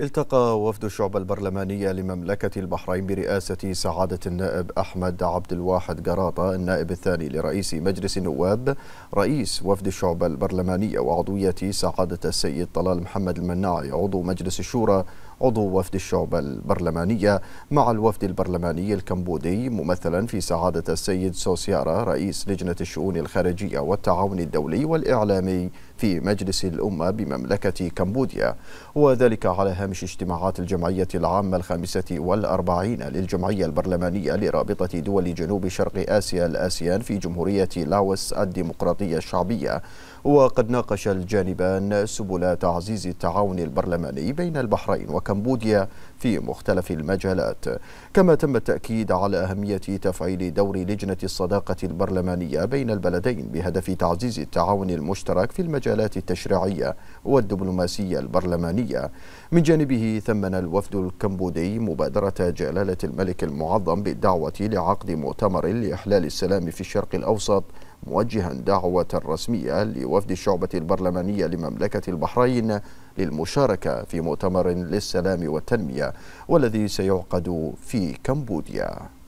التقى وفد الشعب البرلمانية لمملكة البحرين برئاسة سعادة النائب أحمد عبد الواحد قراطة النائب الثاني لرئيس مجلس النواب رئيس وفد الشعب البرلمانية وعضوية سعادة السيد طلال محمد المناعي عضو مجلس الشورى عضو وفد الشعب البرلمانية مع الوفد البرلماني الكمبودي ممثلا في سعادة السيد سوسيارا رئيس لجنة الشؤون الخارجية والتعاون الدولي والإعلامي في مجلس الأمة بمملكة كمبوديا وذلك على هامش اجتماعات الجمعية العامة الخامسة والأربعين للجمعية البرلمانية لرابطة دول جنوب شرق آسيا الآسيان في جمهورية لاوس الديمقراطية الشعبية وقد ناقش الجانبان سبل تعزيز التعاون البرلماني بين البحرين وكمبوديا كمبوديا في مختلف المجالات كما تم التأكيد على أهمية تفعيل دور لجنة الصداقة البرلمانية بين البلدين بهدف تعزيز التعاون المشترك في المجالات التشريعية والدبلوماسية البرلمانية من جانبه ثمن الوفد الكمبودي مبادرة جلالة الملك المعظم بالدعوة لعقد مؤتمر لإحلال السلام في الشرق الأوسط موجها دعوة رسمية لوفد الشعبة البرلمانية لمملكة البحرين للمشاركة في مؤتمر للسلام والتنمية والذي سيعقد في كمبوديا